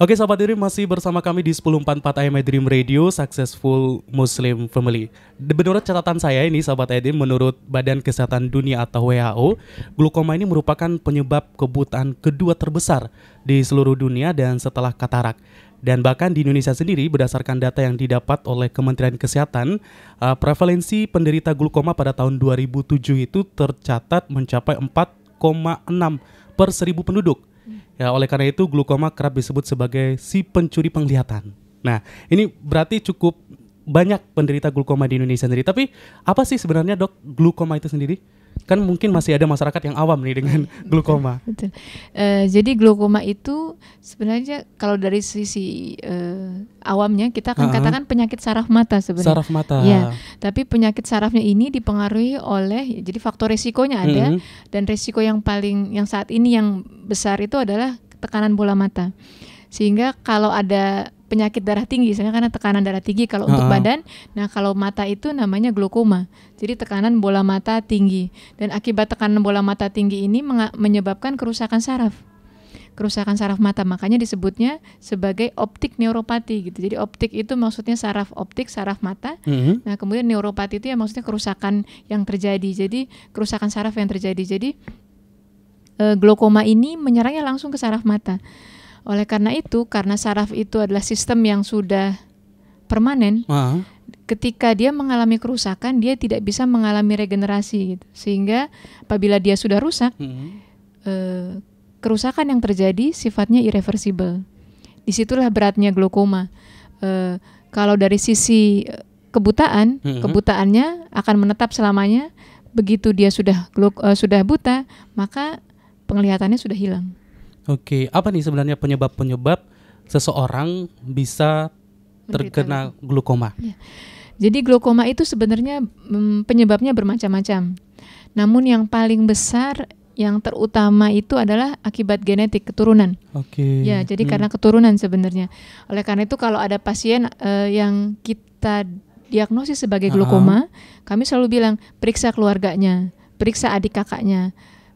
Oke sahabat Dream masih bersama kami di 1044 AM Dream Radio Successful Muslim Family Menurut catatan saya ini sahabat Edim, Menurut Badan Kesehatan Dunia atau WHO Glukoma ini merupakan penyebab kebutaan kedua terbesar di seluruh dunia dan setelah katarak dan bahkan di Indonesia sendiri berdasarkan data yang didapat oleh Kementerian Kesehatan eh, prevalensi penderita glukoma pada tahun 2007 itu tercatat mencapai 4,6 per seribu penduduk Ya, oleh karena itu glukoma kerap disebut sebagai si pencuri penglihatan. Nah, ini berarti cukup banyak penderita glukoma di Indonesia sendiri. Tapi apa sih sebenarnya dok glukoma itu sendiri? kan mungkin masih ada masyarakat yang awam nih dengan glukoma. Betul. Uh, jadi glukoma itu sebenarnya kalau dari sisi uh, awamnya kita akan uh -huh. katakan penyakit saraf mata sebenarnya. Saraf mata. Ya, tapi penyakit sarafnya ini dipengaruhi oleh jadi faktor resikonya ada mm -hmm. dan resiko yang paling yang saat ini yang besar itu adalah tekanan bola mata. Sehingga kalau ada penyakit darah tinggi, misalnya karena tekanan darah tinggi kalau uh-huh. untuk badan. Nah, kalau mata itu namanya glaukoma. Jadi tekanan bola mata tinggi dan akibat tekanan bola mata tinggi ini menyebabkan kerusakan saraf kerusakan saraf mata makanya disebutnya sebagai optik neuropati gitu jadi optik itu maksudnya saraf optik saraf mata mm-hmm. nah kemudian neuropati itu ya maksudnya kerusakan yang terjadi jadi kerusakan saraf yang terjadi jadi eh, glaukoma ini menyerangnya langsung ke saraf mata oleh karena itu, karena saraf itu adalah sistem yang sudah permanen, uh ah. -huh. ketika dia mengalami kerusakan, dia tidak bisa mengalami regenerasi. Gitu. Sehingga apabila dia sudah rusak, uh hmm. -huh. eh, kerusakan yang terjadi sifatnya irreversible. Disitulah beratnya glaukoma. Eh, kalau dari sisi eh, kebutaan, uh hmm. -huh. kebutaannya akan menetap selamanya. Begitu dia sudah uh, sudah buta, maka penglihatannya sudah hilang. Oke, apa nih sebenarnya penyebab-penyebab seseorang bisa terkena gitu? glukoma? Ya. Jadi glukoma itu sebenarnya hmm, penyebabnya bermacam-macam. Namun yang paling besar yang terutama itu adalah akibat genetik keturunan. Oke. Okay. Ya, jadi hmm. karena keturunan sebenarnya. Oleh karena itu kalau ada pasien uh, yang kita diagnosis sebagai glukoma, uh -huh. kami selalu bilang periksa keluarganya, periksa adik kakaknya,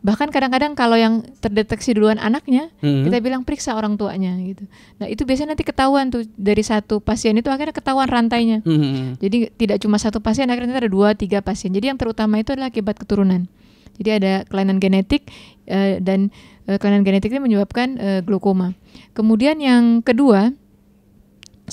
bahkan kadang-kadang kalau yang terdeteksi duluan anaknya hmm. kita bilang periksa orang tuanya gitu nah itu biasanya nanti ketahuan tuh dari satu pasien itu akhirnya ketahuan rantainya hmm. hmm, hmm. jadi tidak cuma satu pasien akhirnya ada dua tiga pasien jadi yang terutama itu adalah akibat keturunan jadi ada kelainan genetik eh, dan eh, kelainan genetik ini menyebabkan eh, glaukoma kemudian yang kedua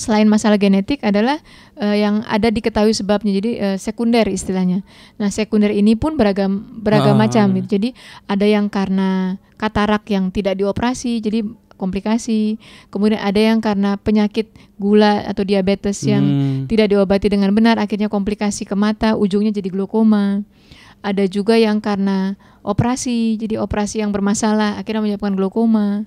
selain masalah genetik adalah uh, yang ada diketahui sebabnya jadi uh, sekunder istilahnya. Nah, sekunder ini pun beragam beragam ah. macam gitu. Jadi ada yang karena katarak yang tidak dioperasi jadi komplikasi. Kemudian ada yang karena penyakit gula atau diabetes yang hmm. tidak diobati dengan benar akhirnya komplikasi ke mata, ujungnya jadi glaukoma. Ada juga yang karena operasi, jadi operasi yang bermasalah akhirnya menyebabkan glaukoma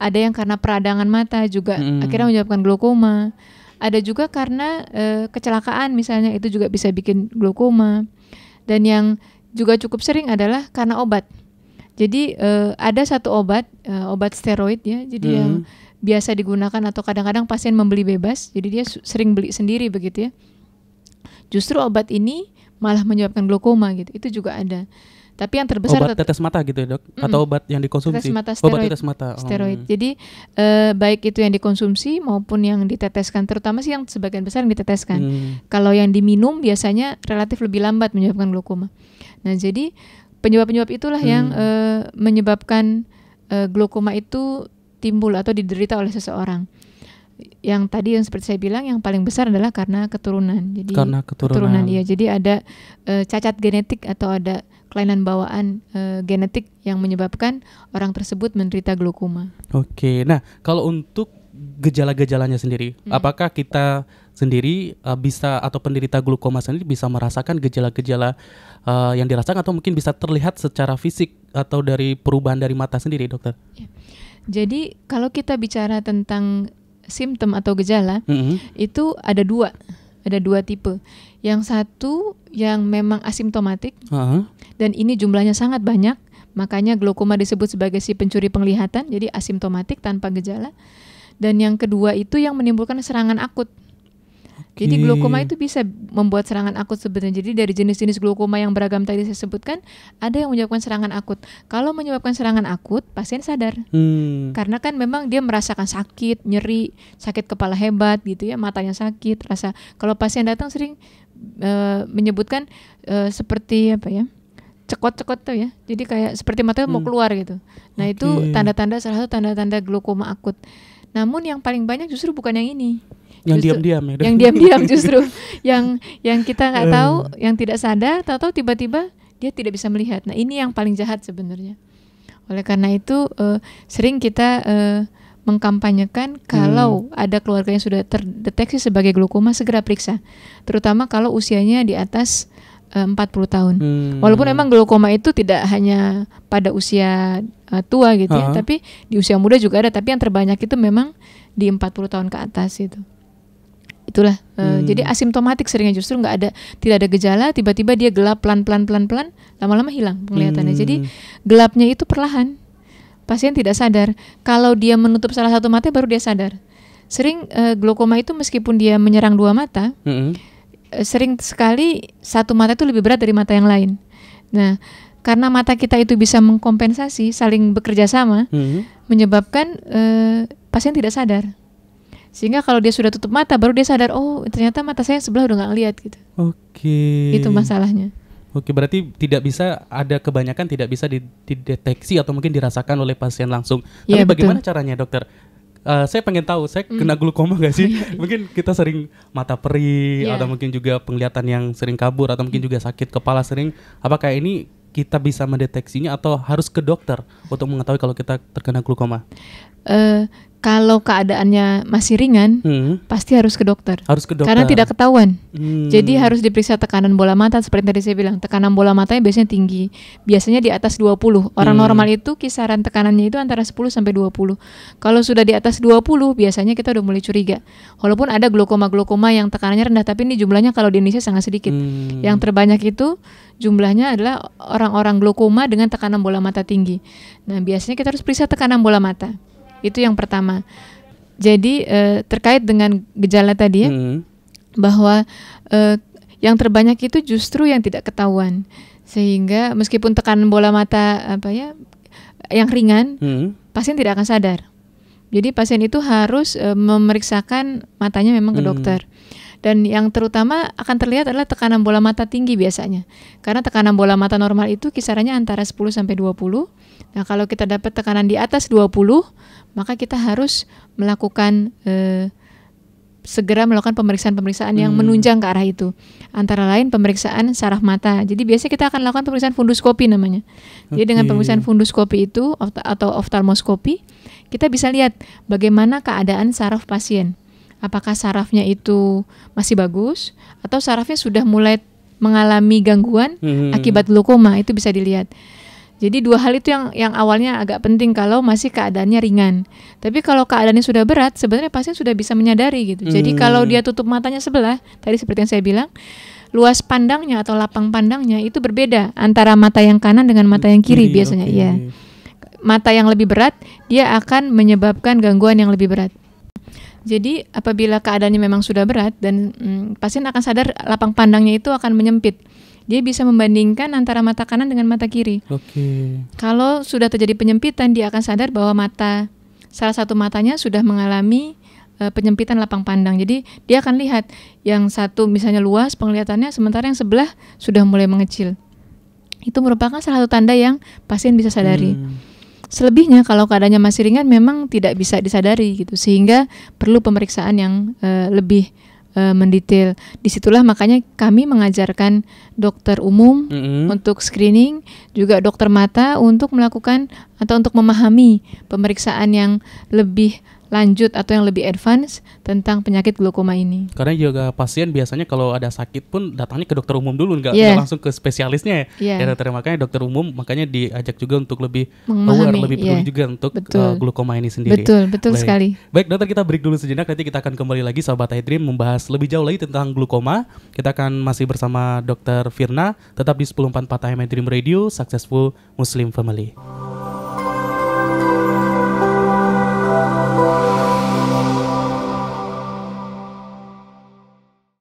ada yang karena peradangan mata juga hmm. akhirnya menyebabkan glaukoma ada juga karena e, kecelakaan misalnya itu juga bisa bikin glaukoma dan yang juga cukup sering adalah karena obat jadi e, ada satu obat e, obat steroid ya jadi hmm. yang biasa digunakan atau kadang-kadang pasien membeli bebas jadi dia sering beli sendiri begitu ya justru obat ini malah menyebabkan glaukoma gitu itu juga ada tapi yang terbesar obat tetes mata gitu ya dok, mm, atau obat yang dikonsumsi. Tetes mata steroid. Obat tetes mata. Oh. Steroid. Jadi eh, baik itu yang dikonsumsi maupun yang diteteskan, terutama sih yang sebagian besar yang diteteskan. Mm. Kalau yang diminum biasanya relatif lebih lambat menyebabkan glaukoma. Nah jadi penyebab-penyebab itulah mm. yang hmm. eh, menyebabkan eh, glaukoma itu timbul atau diderita oleh seseorang yang tadi yang seperti saya bilang yang paling besar adalah karena keturunan. Jadi karena keturunan. keturunan iya. Jadi ada e, cacat genetik atau ada kelainan bawaan e, genetik yang menyebabkan orang tersebut menderita glukoma. Oke. Nah, kalau untuk gejala-gejalanya sendiri, hmm. apakah kita sendiri uh, bisa atau penderita glukoma sendiri bisa merasakan gejala-gejala uh, yang dirasakan atau mungkin bisa terlihat secara fisik atau dari perubahan dari mata sendiri, dokter? Ya. Jadi kalau kita bicara tentang simptom atau gejala mm-hmm. itu ada dua, ada dua tipe. Yang satu yang memang asimptomatik uh-huh. dan ini jumlahnya sangat banyak, makanya glaukoma disebut sebagai si pencuri penglihatan, jadi asimptomatik tanpa gejala. Dan yang kedua itu yang menimbulkan serangan akut. Jadi hmm. Iya. glaukoma itu bisa membuat serangan akut sebenarnya. Jadi dari jenis-jenis glaukoma yang beragam tadi saya sebutkan, ada yang menyebabkan serangan akut. Kalau menyebabkan serangan akut, pasien sadar. Hmm. Karena kan memang dia merasakan sakit, nyeri, sakit kepala hebat gitu ya, matanya sakit, rasa. Kalau pasien datang sering e, menyebutkan e, seperti apa ya? cekot-cekot tuh ya. Jadi kayak seperti mata hmm. mau keluar gitu. Nah, okay. itu tanda-tanda salah satu tanda-tanda glaukoma akut. Namun yang paling banyak justru bukan yang ini yang diam-diam ya yang diam-diam justru yang yang kita nggak eh. tahu yang tidak sadar tahu-tahu tiba-tiba dia tidak bisa melihat nah ini yang paling jahat sebenarnya oleh karena itu uh, sering kita uh, mengkampanyekan kalau hmm. ada keluarga yang sudah terdeteksi sebagai glukoma segera periksa terutama kalau usianya di atas 40 tahun. Hmm. Walaupun emang glaukoma itu tidak hanya pada usia uh, tua gitu uh -huh. ya, tapi di usia muda juga ada, tapi yang terbanyak itu memang di 40 tahun ke atas itu itulah uh, hmm. jadi asimptomatik seringnya justru nggak ada tidak ada gejala tiba-tiba dia gelap pelan-pelan pelan-pelan lama-lama hilang penglihatannya hmm. jadi gelapnya itu perlahan pasien tidak sadar kalau dia menutup salah satu mata baru dia sadar sering uh, eh, glaukoma itu meskipun dia menyerang dua mata hmm. uh, sering sekali satu mata itu lebih berat dari mata yang lain nah karena mata kita itu bisa mengkompensasi saling bekerja sama hmm. menyebabkan uh, pasien tidak sadar sehingga kalau dia sudah tutup mata baru dia sadar oh ternyata mata saya yang sebelah udah nggak lihat gitu oke okay. itu masalahnya Oke, berarti tidak bisa ada kebanyakan tidak bisa dideteksi atau mungkin dirasakan oleh pasien langsung. Ya, bagaimana caranya, dokter? Uh, saya pengen tahu, saya mm. kena glukoma nggak sih? Iya. mungkin kita sering mata perih yeah. atau mungkin juga penglihatan yang sering kabur atau mungkin hmm. juga sakit kepala sering. Apakah ini kita bisa mendeteksinya atau harus ke dokter untuk mengetahui kalau kita terkena glukoma? Uh, kalau keadaannya masih ringan, hmm. pasti harus ke dokter. Harus ke dokter. Karena tidak ketahuan. Hmm. Jadi harus diperiksa tekanan bola mata seperti tadi saya bilang. Tekanan bola matanya biasanya tinggi. Biasanya di atas 20. Orang hmm. normal itu kisaran tekanannya itu antara 10 sampai 20. Kalau sudah di atas 20, biasanya kita udah mulai curiga. Walaupun ada glaukoma glaukoma yang tekanannya rendah, tapi ini jumlahnya kalau di Indonesia sangat sedikit. Hmm. Yang terbanyak itu jumlahnya adalah orang-orang glaukoma dengan tekanan bola mata tinggi. Nah, biasanya kita harus periksa tekanan bola mata. Itu yang pertama. Jadi eh, terkait dengan gejala tadi ya, hmm. bahwa eh, yang terbanyak itu justru yang tidak ketahuan. Sehingga meskipun tekanan bola mata apa ya yang ringan, hmm. pasien tidak akan sadar. Jadi pasien itu harus e, memeriksakan matanya memang ke hmm. dokter. Dan yang terutama akan terlihat adalah tekanan bola mata tinggi biasanya. Karena tekanan bola mata normal itu kisarannya antara 10 sampai 20. Nah, kalau kita dapat tekanan di atas 20, maka kita harus melakukan eh, segera melakukan pemeriksaan-pemeriksaan yang hmm. menunjang ke arah itu. Antara lain pemeriksaan saraf mata. Jadi biasanya kita akan lakukan pemeriksaan funduskopi namanya. Jadi dengan pemeriksaan funduskopi itu atau oftalmoskopi, kita bisa lihat bagaimana keadaan saraf pasien apakah sarafnya itu masih bagus atau sarafnya sudah mulai mengalami gangguan hmm. akibat glaukoma itu bisa dilihat. Jadi dua hal itu yang yang awalnya agak penting kalau masih keadaannya ringan. Tapi kalau keadaannya sudah berat, sebenarnya pasien sudah bisa menyadari gitu. Hmm. Jadi kalau dia tutup matanya sebelah, tadi seperti yang saya bilang, luas pandangnya atau lapang pandangnya itu berbeda antara mata yang kanan dengan mata yang kiri, kiri biasanya, okay. ya. Mata yang lebih berat dia akan menyebabkan gangguan yang lebih berat. Jadi apabila keadaannya memang sudah berat dan hmm, pasien akan sadar lapang pandangnya itu akan menyempit. Dia bisa membandingkan antara mata kanan dengan mata kiri. Oke. Kalau sudah terjadi penyempitan, dia akan sadar bahwa mata salah satu matanya sudah mengalami uh, penyempitan lapang pandang. Jadi dia akan lihat yang satu misalnya luas penglihatannya sementara yang sebelah sudah mulai mengecil. Itu merupakan salah satu tanda yang pasien bisa sadari. Hmm. Selebihnya kalau keadaannya masih ringan memang tidak bisa disadari gitu sehingga perlu pemeriksaan yang e, lebih e, mendetail. Disitulah makanya kami mengajarkan dokter umum mm -hmm. untuk screening, juga dokter mata untuk melakukan atau untuk memahami pemeriksaan yang lebih lanjut atau yang lebih advance tentang penyakit glaukoma ini. Karena juga pasien biasanya kalau ada sakit pun datangnya ke dokter umum dulu nggak yeah. langsung ke spesialisnya ya. Yeah. Ya Terima kasih dokter umum makanya diajak juga untuk lebih Memahami, aware, lebih peduli yeah. juga untuk betul. Uh, glaukoma ini sendiri. Betul, betul Baik. sekali. Baik, dokter kita break dulu sejenak nanti kita akan kembali lagi sahabat Hydream membahas lebih jauh lagi tentang glaukoma. Kita akan masih bersama dokter Firna tetap di 1044 AM Radio Successful Muslim Family.